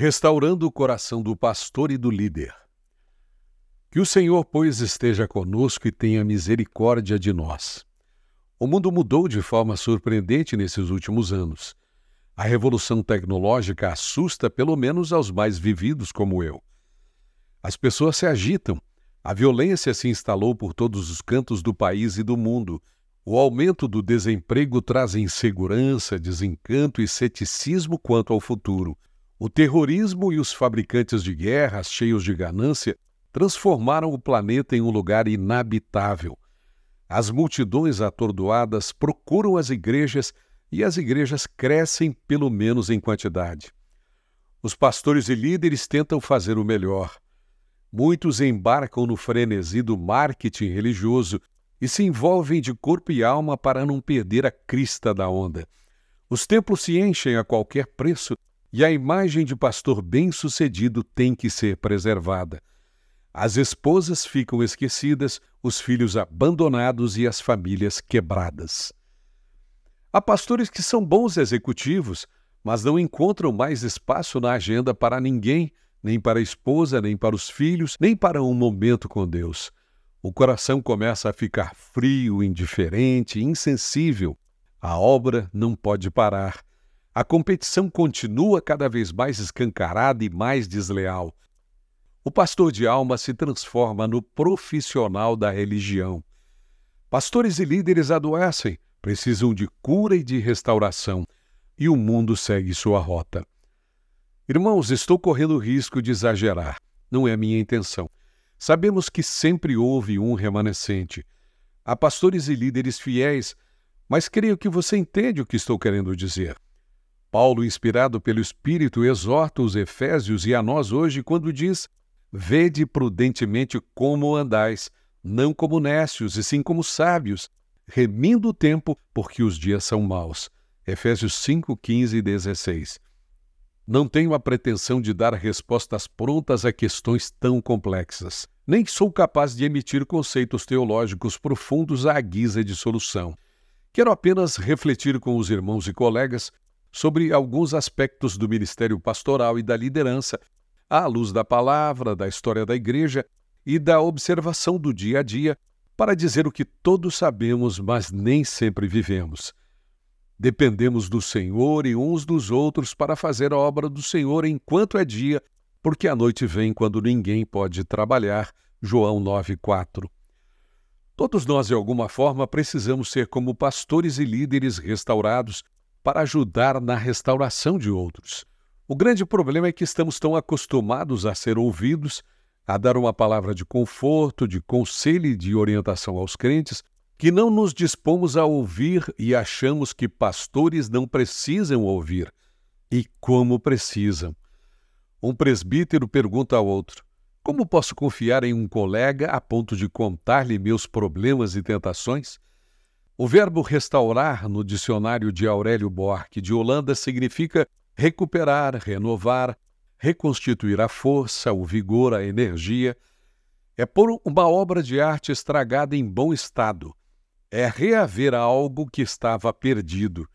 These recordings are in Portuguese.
restaurando o coração do pastor e do líder. Que o Senhor, pois, esteja conosco e tenha misericórdia de nós. O mundo mudou de forma surpreendente nesses últimos anos. A revolução tecnológica assusta pelo menos aos mais vividos como eu. As pessoas se agitam, a violência se instalou por todos os cantos do país e do mundo. O aumento do desemprego traz insegurança, desencanto e ceticismo quanto ao futuro. O terrorismo e os fabricantes de guerras cheios de ganância transformaram o planeta em um lugar inabitável. As multidões atordoadas procuram as igrejas e as igrejas crescem, pelo menos em quantidade. Os pastores e líderes tentam fazer o melhor. Muitos embarcam no frenesi do marketing religioso e se envolvem de corpo e alma para não perder a crista da onda. Os templos se enchem a qualquer preço e a imagem de pastor bem-sucedido tem que ser preservada. As esposas ficam esquecidas, os filhos abandonados e as famílias quebradas. Há pastores que são bons executivos, mas não encontram mais espaço na agenda para ninguém, nem para a esposa, nem para os filhos, nem para um momento com Deus. O coração começa a ficar frio, indiferente, insensível. A obra não pode parar. A competição continua cada vez mais escancarada e mais desleal. O pastor de alma se transforma no profissional da religião. Pastores e líderes adoecem, precisam de cura e de restauração, e o mundo segue sua rota. Irmãos, estou correndo o risco de exagerar, não é minha intenção. Sabemos que sempre houve um remanescente. Há pastores e líderes fiéis, mas creio que você entende o que estou querendo dizer. Paulo, inspirado pelo Espírito, exorta os Efésios e a nós hoje quando diz: Vede prudentemente como andais, não como necios e sim como sábios, remindo o tempo, porque os dias são maus. Efésios 5, 15 e 16. Não tenho a pretensão de dar respostas prontas a questões tão complexas. Nem sou capaz de emitir conceitos teológicos profundos à guisa de solução. Quero apenas refletir com os irmãos e colegas sobre alguns aspectos do ministério pastoral e da liderança, à luz da palavra, da história da igreja e da observação do dia a dia, para dizer o que todos sabemos, mas nem sempre vivemos. Dependemos do Senhor e uns dos outros para fazer a obra do Senhor enquanto é dia, porque a noite vem quando ninguém pode trabalhar. João 9:4. Todos nós de alguma forma precisamos ser como pastores e líderes restaurados para ajudar na restauração de outros. O grande problema é que estamos tão acostumados a ser ouvidos, a dar uma palavra de conforto, de conselho e de orientação aos crentes, que não nos dispomos a ouvir e achamos que pastores não precisam ouvir. E como precisam. Um presbítero pergunta ao outro: Como posso confiar em um colega a ponto de contar-lhe meus problemas e tentações? O verbo restaurar no dicionário de Aurélio Borck de Holanda significa recuperar, renovar, reconstituir a força, o vigor, a energia. É pôr uma obra de arte estragada em bom estado. É reaver algo que estava perdido.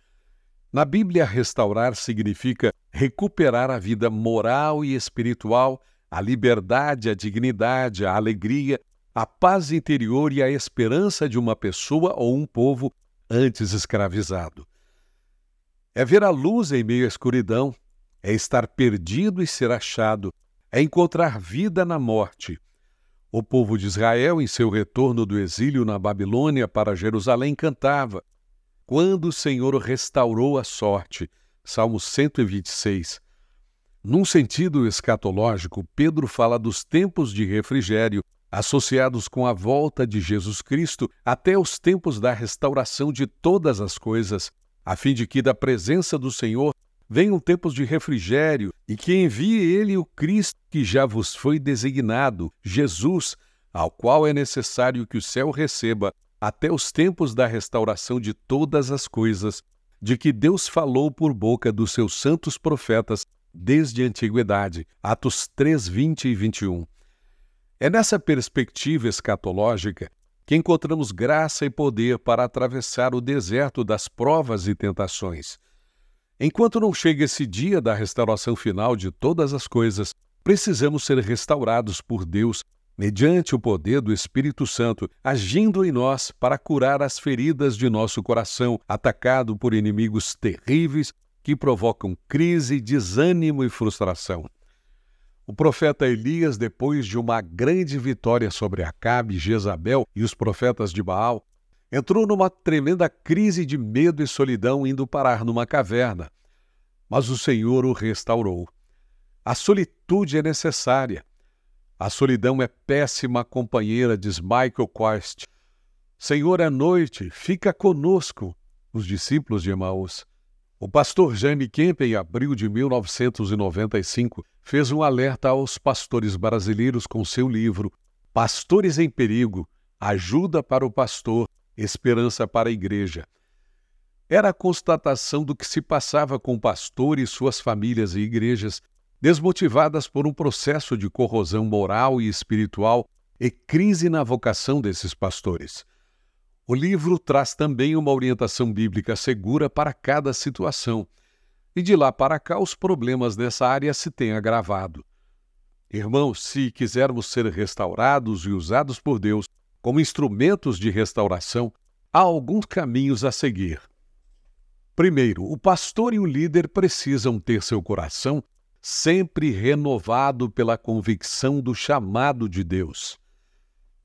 Na Bíblia, restaurar significa recuperar a vida moral e espiritual, a liberdade, a dignidade, a alegria, a paz interior e a esperança de uma pessoa ou um povo antes escravizado. É ver a luz em meio à escuridão, é estar perdido e ser achado, é encontrar vida na morte. O povo de Israel, em seu retorno do exílio na Babilônia para Jerusalém, cantava: Quando o Senhor restaurou a sorte. Salmo 126. Num sentido escatológico, Pedro fala dos tempos de refrigério associados com a volta de Jesus Cristo até os tempos da restauração de todas as coisas, a fim de que da presença do Senhor venham tempos de refrigério e que envie ele o Cristo que já vos foi designado, Jesus, ao qual é necessário que o céu receba até os tempos da restauração de todas as coisas, de que Deus falou por boca dos seus santos profetas desde a antiguidade. Atos 3, 20 e 21. É nessa perspectiva escatológica que encontramos graça e poder para atravessar o deserto das provas e tentações. Enquanto não chega esse dia da restauração final de todas as coisas, precisamos ser restaurados por Deus mediante o poder do Espírito Santo, agindo em nós para curar as feridas de nosso coração, atacado por inimigos terríveis que provocam crise, desânimo e frustração. O profeta Elias, depois de uma grande vitória sobre Acabe, Jezabel e os profetas de Baal, entrou numa tremenda crise de medo e solidão indo parar numa caverna. Mas o Senhor o restaurou. A solitude é necessária. A solidão é péssima companheira, diz Michael Quast. Senhor, é noite, fica conosco, os discípulos de Emaús. O pastor Jaime Kemp, em abril de 1995, fez um alerta aos pastores brasileiros com seu livro Pastores em Perigo Ajuda para o Pastor, Esperança para a Igreja. Era a constatação do que se passava com pastores, suas famílias e igrejas, desmotivadas por um processo de corrosão moral e espiritual e crise na vocação desses pastores. O livro traz também uma orientação bíblica segura para cada situação, e de lá para cá os problemas nessa área se têm agravado. Irmãos, se quisermos ser restaurados e usados por Deus como instrumentos de restauração, há alguns caminhos a seguir. Primeiro, o pastor e o líder precisam ter seu coração sempre renovado pela convicção do chamado de Deus.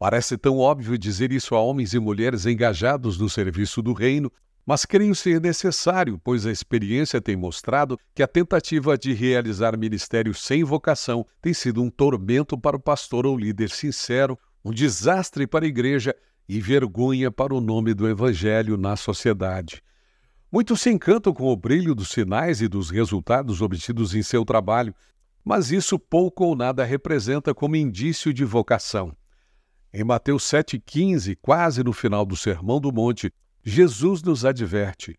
Parece tão óbvio dizer isso a homens e mulheres engajados no serviço do reino, mas creio ser necessário, pois a experiência tem mostrado que a tentativa de realizar ministério sem vocação tem sido um tormento para o pastor ou líder sincero, um desastre para a igreja e vergonha para o nome do evangelho na sociedade. Muitos se encantam com o brilho dos sinais e dos resultados obtidos em seu trabalho, mas isso pouco ou nada representa como indício de vocação. Em Mateus 7,15, quase no final do Sermão do Monte, Jesus nos adverte: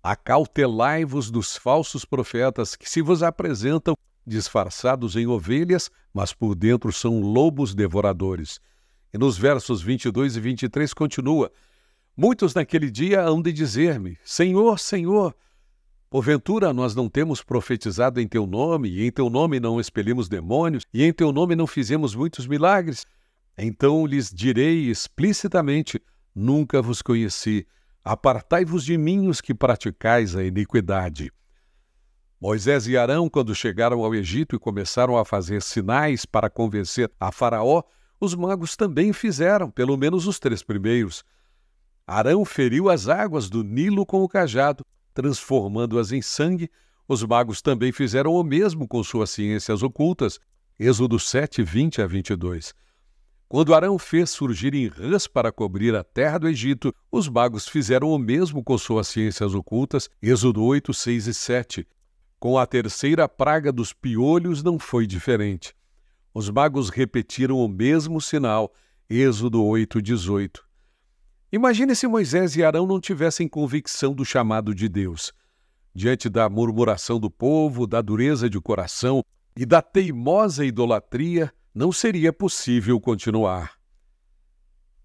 Acautelai-vos dos falsos profetas que se vos apresentam disfarçados em ovelhas, mas por dentro são lobos devoradores. E nos versos 22 e 23 continua: Muitos naquele dia hão de dizer-me: Senhor, Senhor, porventura nós não temos profetizado em teu nome, e em teu nome não expelimos demônios, e em teu nome não fizemos muitos milagres? Então lhes direi explicitamente: Nunca vos conheci. Apartai-vos de mim os que praticais a iniquidade. Moisés e Arão, quando chegaram ao Egito e começaram a fazer sinais para convencer a Faraó, os magos também fizeram, pelo menos os três primeiros. Arão feriu as águas do Nilo com o cajado, transformando-as em sangue. Os magos também fizeram o mesmo com suas ciências ocultas. Êxodo 7, 20 a 22. Quando Arão fez surgir em rãs para cobrir a terra do Egito, os magos fizeram o mesmo com suas ciências ocultas, Êxodo 8, 6 e 7. Com a terceira praga dos piolhos não foi diferente. Os magos repetiram o mesmo sinal, Êxodo 8, 18. Imagine se Moisés e Arão não tivessem convicção do chamado de Deus. Diante da murmuração do povo, da dureza de coração e da teimosa idolatria, não seria possível continuar.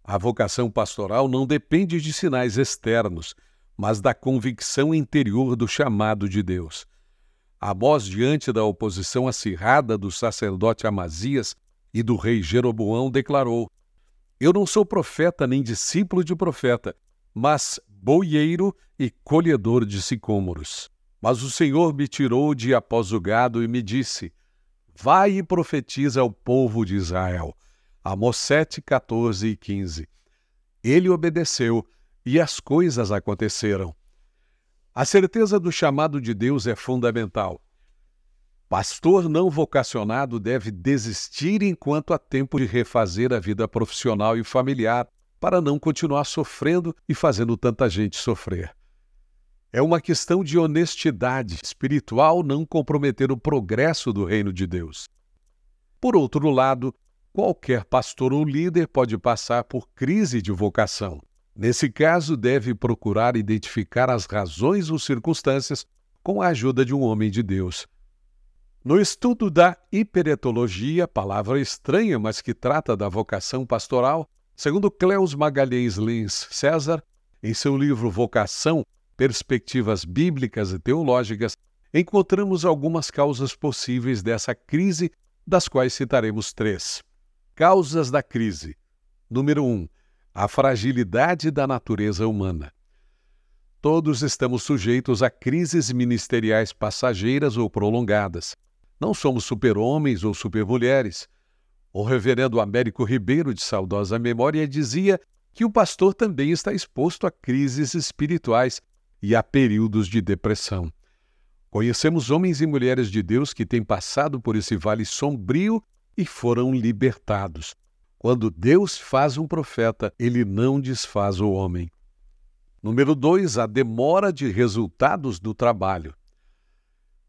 A vocação pastoral não depende de sinais externos, mas da convicção interior do chamado de Deus. A voz diante da oposição acirrada do sacerdote Amazias e do rei Jeroboão, declarou: Eu não sou profeta nem discípulo de profeta, mas boieiro e colhedor de sicômoros. Mas o Senhor me tirou de após o gado e me disse: Vai e profetiza ao povo de Israel. Amós 7, 14 e 15. Ele obedeceu e as coisas aconteceram. A certeza do chamado de Deus é fundamental. Pastor não vocacionado deve desistir enquanto há tempo de refazer a vida profissional e familiar para não continuar sofrendo e fazendo tanta gente sofrer. É uma questão de honestidade espiritual não comprometer o progresso do reino de Deus. Por outro lado, qualquer pastor ou líder pode passar por crise de vocação. Nesse caso, deve procurar identificar as razões ou circunstâncias com a ajuda de um homem de Deus. No estudo da hiperetologia, palavra estranha, mas que trata da vocação pastoral, segundo Cleus Magalhães Lins César, em seu livro Vocação, perspectivas bíblicas e teológicas, encontramos algumas causas possíveis dessa crise, das quais citaremos três. Causas da crise. Número 1. Um, a fragilidade da natureza humana. Todos estamos sujeitos a crises ministeriais passageiras ou prolongadas. Não somos super-homens ou super-mulheres. O reverendo Américo Ribeiro, de saudosa memória, dizia que o pastor também está exposto a crises espirituais e há períodos de depressão. Conhecemos homens e mulheres de Deus que têm passado por esse vale sombrio e foram libertados. Quando Deus faz um profeta, ele não desfaz o homem. Número 2, a demora de resultados do trabalho.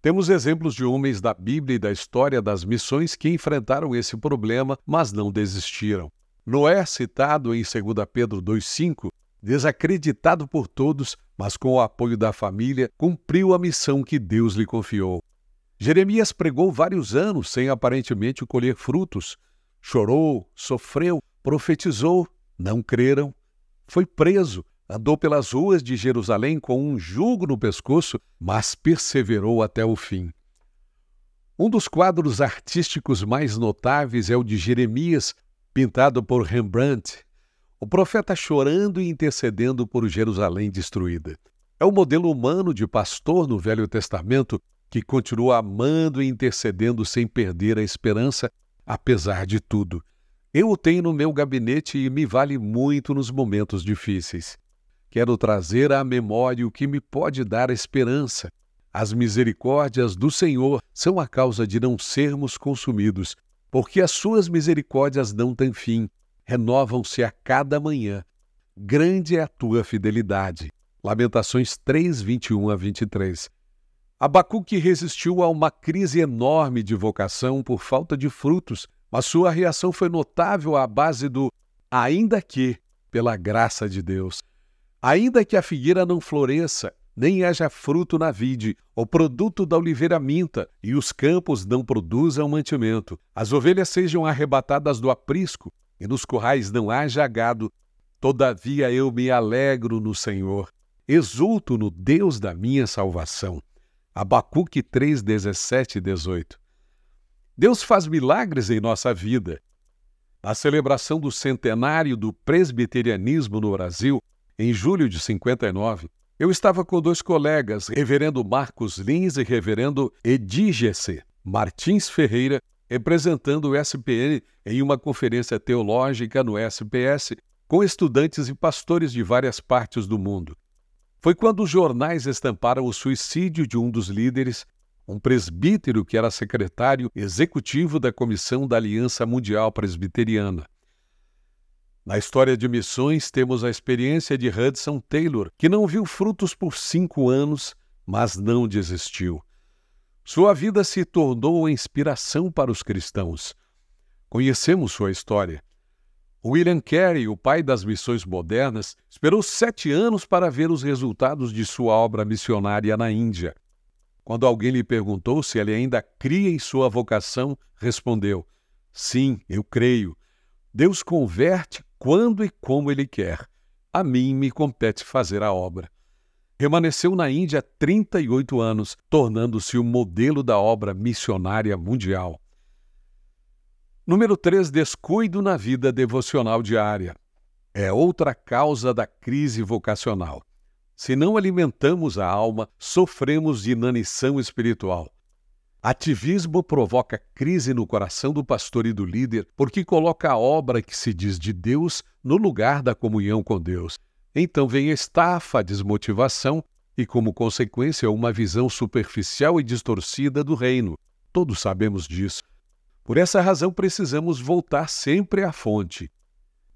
Temos exemplos de homens da Bíblia e da história das missões que enfrentaram esse problema, mas não desistiram. Noé, citado em 2 Pedro 2,5, desacreditado por todos, mas com o apoio da família, cumpriu a missão que Deus lhe confiou. Jeremias pregou vários anos sem aparentemente colher frutos. Chorou, sofreu, profetizou, não creram. Foi preso, andou pelas ruas de Jerusalém com um jugo no pescoço, mas perseverou até o fim. Um dos quadros artísticos mais notáveis é o de Jeremias, pintado por Rembrandt o profeta chorando e intercedendo por Jerusalém destruída. É o modelo humano de pastor no Velho Testamento que continua amando e intercedendo sem perder a esperança, apesar de tudo. Eu o tenho no meu gabinete e me vale muito nos momentos difíceis. Quero trazer à memória o que me pode dar esperança. As misericórdias do Senhor são a causa de não sermos consumidos, porque as suas misericórdias não têm fim renovam-se a cada manhã. Grande é a tua fidelidade. Lamentações 3, 21 a 23. Abacuque resistiu a uma crise enorme de vocação por falta de frutos, mas sua reação foi notável à base do ainda que, pela graça de Deus. Ainda que a figueira não floresça, nem haja fruto na vide, o produto da oliveira minta, e os campos não produzam mantimento, as ovelhas sejam arrebatadas do aprisco, e nos currais não haja gado. Todavia eu me alegro no Senhor, exulto no Deus da minha salvação. Abacuque 3, 17 e 18. Deus faz milagres em nossa vida. Na celebração do centenário do presbiterianismo no Brasil, em julho de 59, eu estava com dois colegas, reverendo Marcos Lins e reverendo Edígese Martins Ferreira, representando o SPN em uma conferência teológica no SPS com estudantes e pastores de várias partes do mundo. Foi quando os jornais estamparam o suicídio de um dos líderes, um presbítero que era secretário executivo da Comissão da Aliança Mundial Presbiteriana. Na história de missões, temos a experiência de Hudson Taylor, que não viu frutos por cinco anos, mas não desistiu. Sua vida se tornou inspiração para os cristãos. Conhecemos sua história. William Carey, o pai das missões modernas, esperou sete anos para ver os resultados de sua obra missionária na Índia. Quando alguém lhe perguntou se ele ainda cria em sua vocação, respondeu: Sim, eu creio. Deus converte quando e como Ele quer. A mim me compete fazer a obra. Permaneceu na Índia 38 anos, tornando-se o modelo da obra missionária mundial. Número 3. Descuido na vida devocional diária. É outra causa da crise vocacional. Se não alimentamos a alma, sofremos de inanição espiritual. Ativismo provoca crise no coração do pastor e do líder porque coloca a obra que se diz de Deus no lugar da comunhão com Deus. Então vem a estafa, a desmotivação e, como consequência, uma visão superficial e distorcida do reino. Todos sabemos disso. Por essa razão, precisamos voltar sempre à fonte.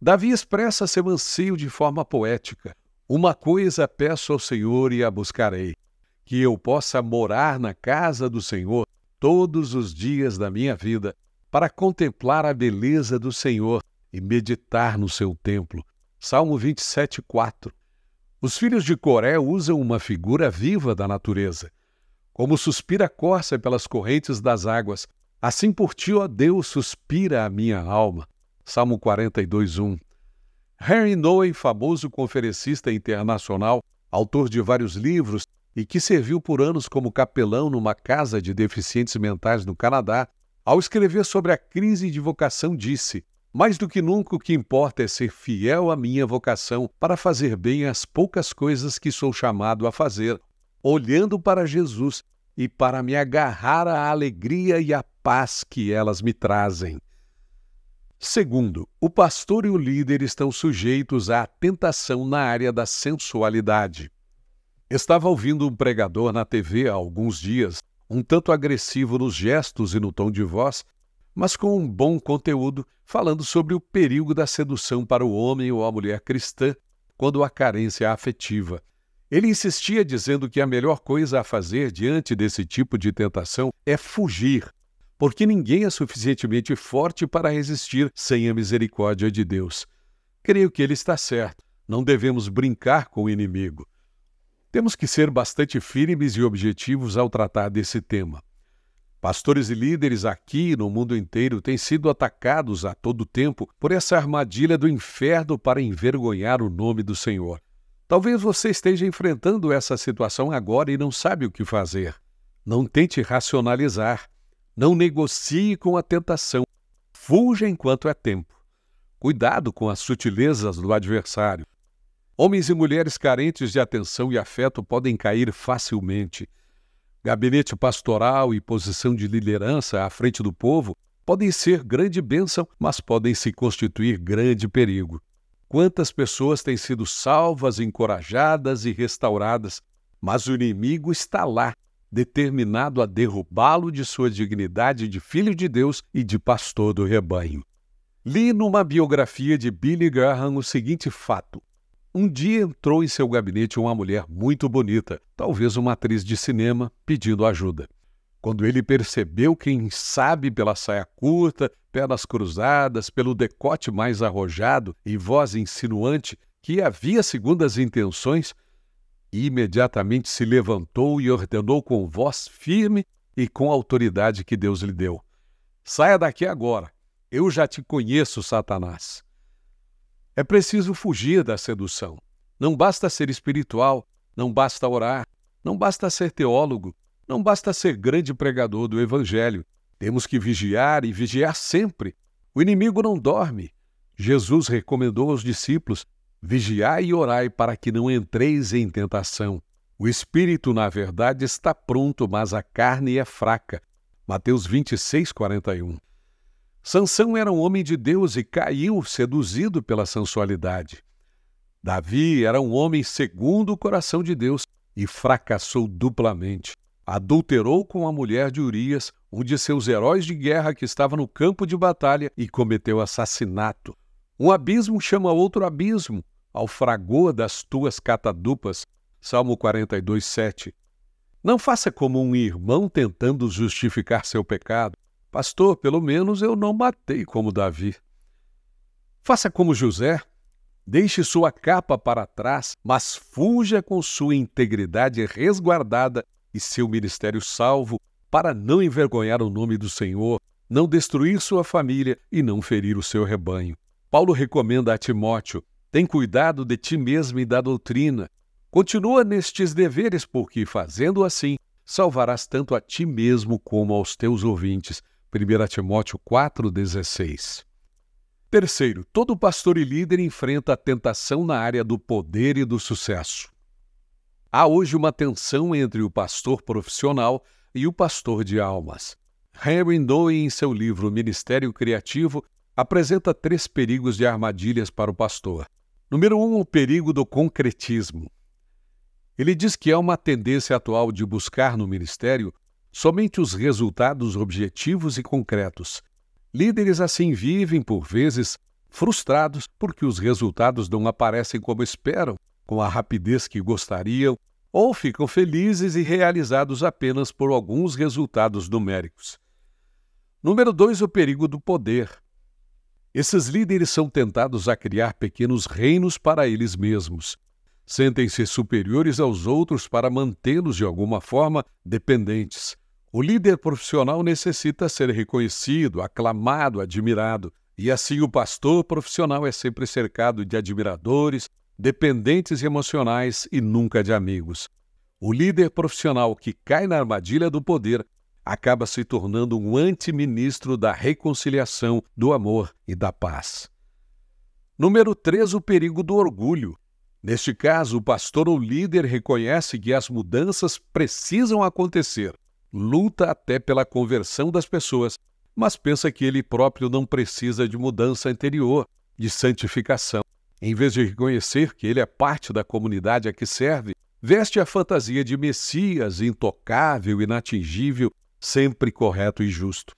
Davi expressa seu anseio de forma poética. Uma coisa peço ao Senhor e a buscarei: que eu possa morar na casa do Senhor todos os dias da minha vida, para contemplar a beleza do Senhor e meditar no seu templo. Salmo 27, 4. Os filhos de Coré usam uma figura viva da natureza. Como suspira a corça pelas correntes das águas, assim por ti, ó Deus, suspira a minha alma. Salmo 42, 1. Harry Noe, famoso conferencista internacional, autor de vários livros e que serviu por anos como capelão numa casa de deficientes mentais no Canadá, ao escrever sobre a crise de vocação, disse: mais do que nunca, o que importa é ser fiel à minha vocação para fazer bem as poucas coisas que sou chamado a fazer, olhando para Jesus e para me agarrar à alegria e à paz que elas me trazem. Segundo, o pastor e o líder estão sujeitos à tentação na área da sensualidade. Estava ouvindo um pregador na TV há alguns dias, um tanto agressivo nos gestos e no tom de voz, mas com um bom conteúdo falando sobre o perigo da sedução para o homem ou a mulher cristã quando há carência afetiva. Ele insistia dizendo que a melhor coisa a fazer diante desse tipo de tentação é fugir, porque ninguém é suficientemente forte para resistir sem a misericórdia de Deus. Creio que ele está certo. Não devemos brincar com o inimigo. Temos que ser bastante firmes e objetivos ao tratar desse tema. Pastores e líderes aqui e no mundo inteiro têm sido atacados a todo tempo por essa armadilha do inferno para envergonhar o nome do Senhor. Talvez você esteja enfrentando essa situação agora e não sabe o que fazer. Não tente racionalizar. Não negocie com a tentação. Fuja enquanto é tempo. Cuidado com as sutilezas do adversário. Homens e mulheres carentes de atenção e afeto podem cair facilmente Gabinete pastoral e posição de liderança à frente do povo podem ser grande bênção, mas podem se constituir grande perigo. Quantas pessoas têm sido salvas, encorajadas e restauradas, mas o inimigo está lá, determinado a derrubá-lo de sua dignidade de filho de Deus e de pastor do rebanho. Li numa biografia de Billy Graham o seguinte fato: um dia entrou em seu gabinete uma mulher muito bonita, talvez uma atriz de cinema, pedindo ajuda. Quando ele percebeu quem sabe pela saia curta, pernas cruzadas, pelo decote mais arrojado e voz insinuante que havia segundas intenções, imediatamente se levantou e ordenou com voz firme e com a autoridade que Deus lhe deu: Saia daqui agora. Eu já te conheço, Satanás. É preciso fugir da sedução. Não basta ser espiritual, não basta orar, não basta ser teólogo, não basta ser grande pregador do Evangelho. Temos que vigiar e vigiar sempre. O inimigo não dorme. Jesus recomendou aos discípulos: vigiai e orai para que não entreis em tentação. O espírito, na verdade, está pronto, mas a carne é fraca. Mateus 26, 41. Sansão era um homem de Deus e caiu seduzido pela sensualidade. Davi era um homem segundo o coração de Deus e fracassou duplamente. Adulterou com a mulher de Urias, um de seus heróis de guerra que estava no campo de batalha, e cometeu assassinato. Um abismo chama outro abismo, ao fragor das tuas catadupas. Salmo 42, 7. Não faça como um irmão tentando justificar seu pecado Pastor, pelo menos eu não matei como Davi. Faça como José. Deixe sua capa para trás, mas fuja com sua integridade resguardada e seu ministério salvo, para não envergonhar o nome do Senhor, não destruir sua família e não ferir o seu rebanho. Paulo recomenda a Timóteo: tem cuidado de ti mesmo e da doutrina. Continua nestes deveres, porque, fazendo assim, salvarás tanto a ti mesmo como aos teus ouvintes. 1 Timóteo 4,16. Terceiro, todo pastor e líder enfrenta a tentação na área do poder e do sucesso. Há hoje uma tensão entre o pastor profissional e o pastor de almas. Henry Doe, em seu livro Ministério Criativo, apresenta três perigos de armadilhas para o pastor. Número um, o perigo do concretismo. Ele diz que há uma tendência atual de buscar no ministério somente os resultados objetivos e concretos. Líderes assim vivem, por vezes, frustrados porque os resultados não aparecem como esperam, com a rapidez que gostariam, ou ficam felizes e realizados apenas por alguns resultados numéricos. Número 2, o perigo do poder. Esses líderes são tentados a criar pequenos reinos para eles mesmos. Sentem-se superiores aos outros para mantê-los de alguma forma dependentes. O líder profissional necessita ser reconhecido, aclamado, admirado. E assim o pastor profissional é sempre cercado de admiradores, dependentes emocionais e nunca de amigos. O líder profissional que cai na armadilha do poder acaba se tornando um antiministro da reconciliação, do amor e da paz. Número 3, o perigo do orgulho. Neste caso, o pastor ou líder reconhece que as mudanças precisam acontecer, luta até pela conversão das pessoas, mas pensa que ele próprio não precisa de mudança anterior, de santificação. Em vez de reconhecer que ele é parte da comunidade a que serve, veste a fantasia de Messias intocável, inatingível, sempre correto e justo.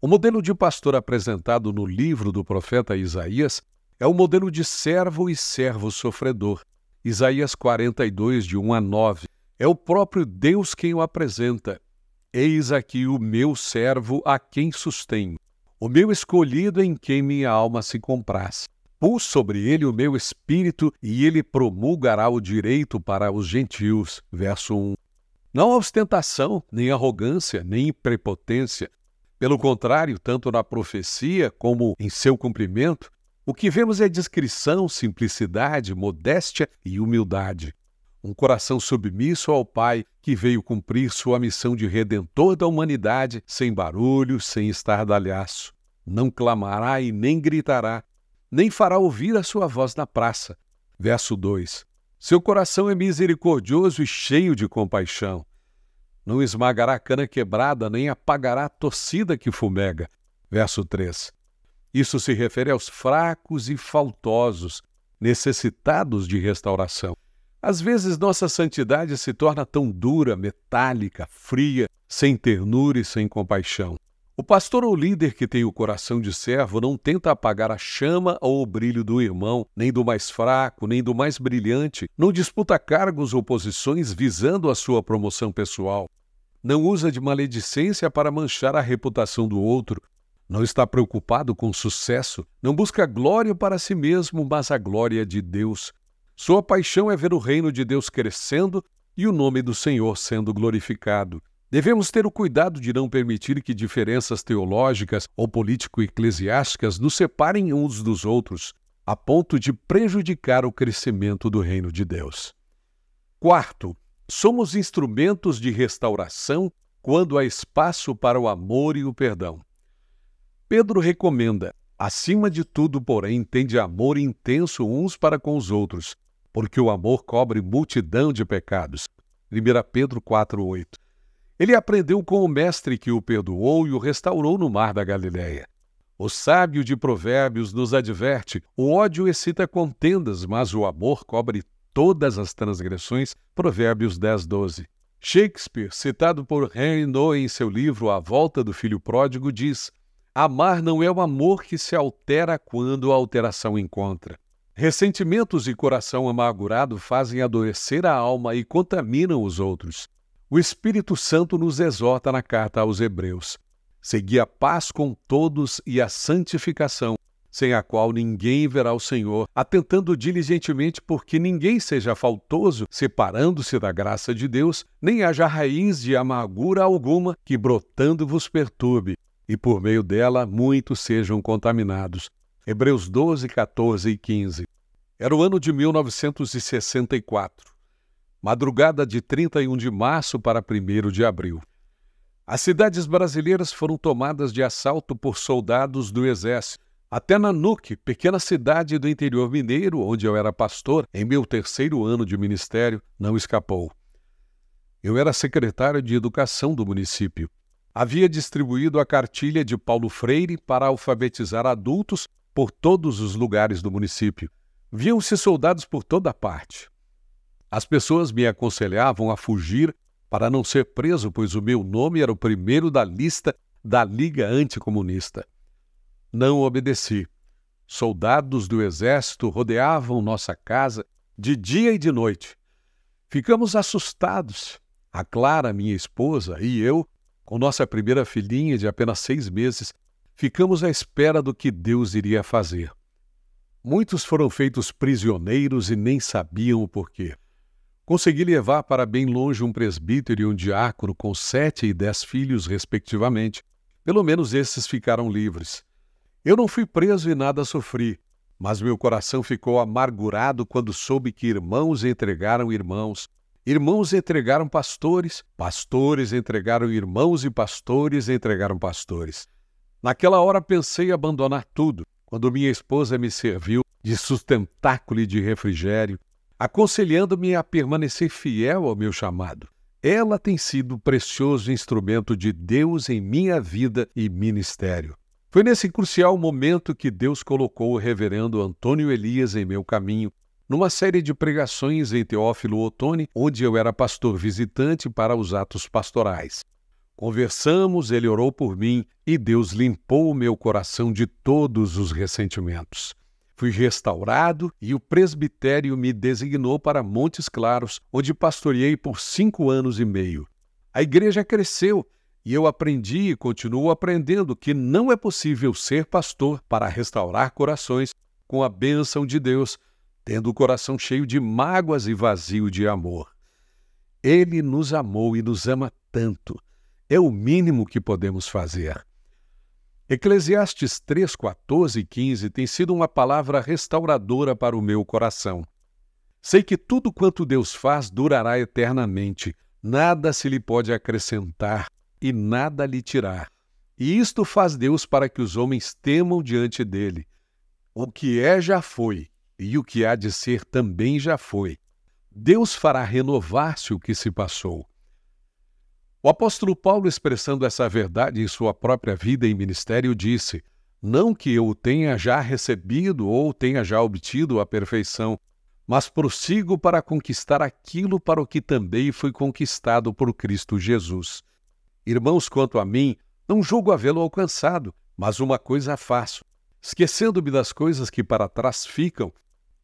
O modelo de pastor apresentado no livro do profeta Isaías é o modelo de servo e servo sofredor. Isaías 42, de 1 a 9. É o próprio Deus quem o apresenta. Eis aqui o meu servo a quem sustenho, o meu escolhido em quem minha alma se compraz. Pus sobre ele o meu espírito e ele promulgará o direito para os gentios. Verso 1. Não há ostentação, nem arrogância, nem prepotência. Pelo contrário, tanto na profecia como em seu cumprimento, o que vemos é discrição, simplicidade, modéstia e humildade um coração submisso ao Pai que veio cumprir sua missão de redentor da humanidade sem barulho, sem estardalhaço. Não clamará e nem gritará, nem fará ouvir a sua voz na praça. Verso 2: Seu coração é misericordioso e cheio de compaixão. Não esmagará a cana quebrada, nem apagará a torcida que fumega. Verso 3. Isso se refere aos fracos e faltosos, necessitados de restauração. Às vezes nossa santidade se torna tão dura, metálica, fria, sem ternura e sem compaixão. O pastor ou líder que tem o coração de servo não tenta apagar a chama ou o brilho do irmão, nem do mais fraco, nem do mais brilhante, não disputa cargos ou posições visando a sua promoção pessoal, não usa de maledicência para manchar a reputação do outro, não está preocupado com sucesso, não busca glória para si mesmo, mas a glória de Deus. Sua paixão é ver o reino de Deus crescendo e o nome do Senhor sendo glorificado. Devemos ter o cuidado de não permitir que diferenças teológicas ou político-eclesiásticas nos separem uns dos outros, a ponto de prejudicar o crescimento do reino de Deus. Quarto, somos instrumentos de restauração quando há espaço para o amor e o perdão. Pedro recomenda: acima de tudo, porém, tende amor intenso uns para com os outros, porque o amor cobre multidão de pecados. 1 Pedro 4,8. Ele aprendeu com o mestre que o perdoou e o restaurou no mar da Galileia. O sábio de Provérbios nos adverte: o ódio excita contendas, mas o amor cobre todas as transgressões. Provérbios 10, 12. Shakespeare, citado por Henry Noe em seu livro A Volta do Filho Pródigo, diz: Amar não é o amor que se altera quando a alteração encontra, Ressentimentos e coração amargurado fazem adoecer a alma e contaminam os outros. O Espírito Santo nos exorta na carta aos Hebreus: Segui a paz com todos e a santificação, sem a qual ninguém verá o Senhor, atentando diligentemente porque ninguém seja faltoso, separando-se da graça de Deus, nem haja raiz de amargura alguma que brotando vos perturbe, e por meio dela muitos sejam contaminados. Hebreus 12, 14 e 15. Era o ano de 1964, madrugada de 31 de março para 1 de abril. As cidades brasileiras foram tomadas de assalto por soldados do Exército. Até Nanuque, pequena cidade do interior mineiro, onde eu era pastor, em meu terceiro ano de ministério, não escapou. Eu era secretário de Educação do município. Havia distribuído a cartilha de Paulo Freire para alfabetizar adultos por todos os lugares do município. Viam-se soldados por toda parte. As pessoas me aconselhavam a fugir para não ser preso, pois o meu nome era o primeiro da lista da Liga Anticomunista. Não obedeci. Soldados do exército rodeavam nossa casa de dia e de noite. Ficamos assustados. A Clara, minha esposa, e eu, com nossa primeira filhinha de apenas seis meses, ficamos à espera do que Deus iria fazer. Muitos foram feitos prisioneiros e nem sabiam o porquê. Consegui levar para bem longe um presbítero e um diácono com sete e dez filhos, respectivamente. Pelo menos esses ficaram livres. Eu não fui preso e nada sofri, mas meu coração ficou amargurado quando soube que irmãos entregaram irmãos, irmãos entregaram pastores, pastores entregaram irmãos e pastores entregaram pastores. Naquela hora pensei em abandonar tudo, quando minha esposa me serviu de sustentáculo e de refrigério, aconselhando-me a permanecer fiel ao meu chamado. Ela tem sido um precioso instrumento de Deus em minha vida e ministério. Foi nesse crucial momento que Deus colocou o reverendo Antônio Elias em meu caminho, numa série de pregações em Teófilo Otoni, onde eu era pastor visitante para os atos pastorais. Conversamos, ele orou por mim e Deus limpou o meu coração de todos os ressentimentos. Fui restaurado e o presbitério me designou para Montes Claros, onde pastoreei por cinco anos e meio. A igreja cresceu e eu aprendi e continuo aprendendo que não é possível ser pastor para restaurar corações com a bênção de Deus, tendo o coração cheio de mágoas e vazio de amor. Ele nos amou e nos ama tanto é o mínimo que podemos fazer. Eclesiastes 3, 14 e 15 tem sido uma palavra restauradora para o meu coração. Sei que tudo quanto Deus faz durará eternamente, nada se lhe pode acrescentar e nada lhe tirar. E isto faz Deus para que os homens temam diante dele. O que é já foi, e o que há de ser também já foi. Deus fará renovar-se o que se passou. O apóstolo Paulo, expressando essa verdade em sua própria vida e ministério, disse: Não que eu tenha já recebido ou tenha já obtido a perfeição, mas prossigo para conquistar aquilo para o que também fui conquistado por Cristo Jesus. Irmãos, quanto a mim, não julgo havê-lo alcançado, mas uma coisa faço, esquecendo-me das coisas que para trás ficam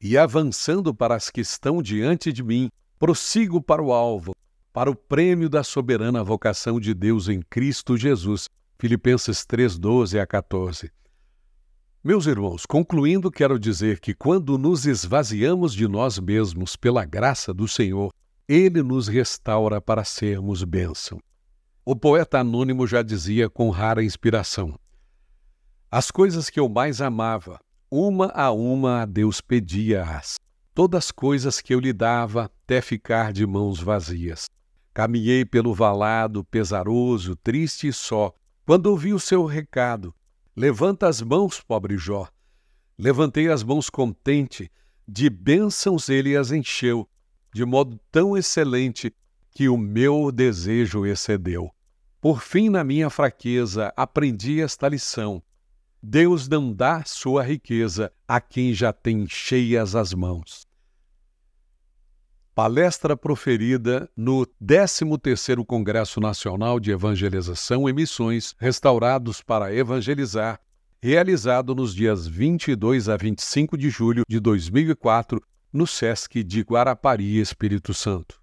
e avançando para as que estão diante de mim, prossigo para o alvo, para o prêmio da soberana vocação de Deus em Cristo Jesus. Filipenses 12 a 14. Meus irmãos, concluindo, quero dizer que quando nos esvaziamos de nós mesmos pela graça do Senhor, ele nos restaura para sermos bênção. O poeta anônimo já dizia com rara inspiração: As coisas que eu mais amava, uma a uma a Deus pedia-as. Todas as coisas que eu lhe dava, até ficar de mãos vazias. Caminhei pelo valado, pesaroso, triste e só, quando ouvi o seu recado. Levanta as mãos, pobre Jó. Levantei as mãos contente, de bênçãos ele as encheu, de modo tão excelente que o meu desejo excedeu. Por fim, na minha fraqueza, aprendi esta lição. Deus não dá sua riqueza a quem já tem cheias as mãos palestra proferida no 13º Congresso Nacional de Evangelização e Missões Restaurados para Evangelizar, realizado nos dias 22 a 25 de julho de 2004 no SESC de Guarapari, Espírito Santo.